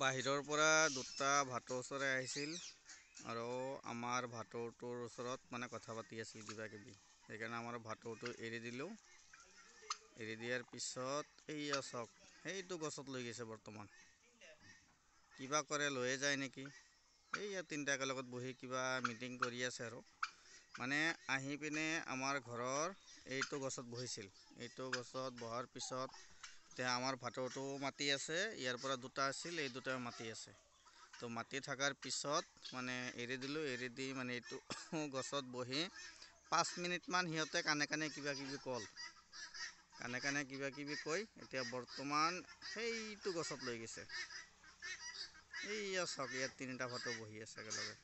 বাহিৰৰ পৰা দুটা ভাটৌ চৰাই আহিছিল আৰু আমাৰ ভাটৌটোৰ ওচৰত মানে কথা পাতি আছিল কিবা কিবি সেইকাৰণে আমাৰ ভাটৌটো এৰি দিলোঁ এৰি দিয়াৰ পিছত এইয়া চক সেইটো গছত লৈ গৈছে বৰ্তমান কিবা কৰে লৈয়ে যায় নেকি এইয়া তিনিটাকে লগত বহি কিবা মিটিং কৰি আছে আৰু মানে আহি পিনে আমাৰ ঘৰৰ এইটো গছত বহিছিল এইটো গছত বহাৰ পিছত এতিয়া আমাৰ ভাটৌটো মাটি আছে ইয়াৰ পৰা দুটা আছিল এই দুটা মাটি আছে তো মাটি থকাৰ পিছত মানে এৰি দিলোঁ এৰি দি মানে এইটো গছত বহি পাঁচ মিনিটমান সিহঁতে কানে কানে কিবা কিবি কল কানে কানে কিবা কিবি কৈ এতিয়া বৰ্তমান সেইটো গছত লৈ গৈছে এইয়া চাওক ইয়াত তিনিটা ভাটৌ বহি আছে একেলগে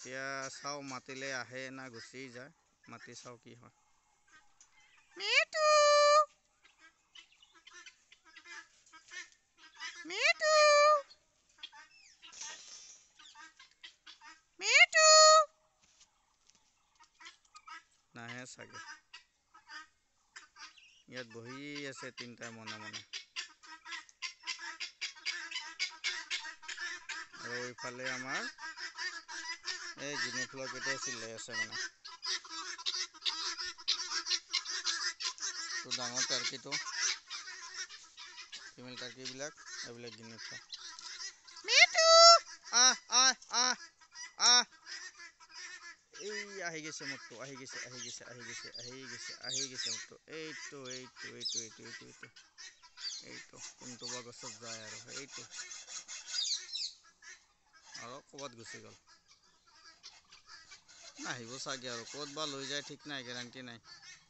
এতিয়া চাওঁ মাতিলে আহে না গুচি যায় মাতি চাওঁ কি হয় নাহে চাগে ইয়াত বহি আছে তিনিটাই মনে মনে আৰু ইফালে আমাৰ এই জিনুফুলকেইটাই চিলে আছে মানে তো ডাঙৰ টাৰ্কিটো ফিমেল টাৰ্কিবিলাক এইবিলাক জিনুফুল আহ আহ আহ গেছে মোৰটো আহি গেছে আহি গেছে আহি গেছে আহি গেছে আহি গেছে মোৰটো এইটো এইটো এইটো এইটো এইটো এইটো এইটো কোনটো বা গছত যায় আৰু এইটো আৰু ক'ৰবাত গুচি গ'ল আহিব চাগে আৰু ক'ত বা লৈ যায় ঠিক নাই গেৰাণ্টি নাই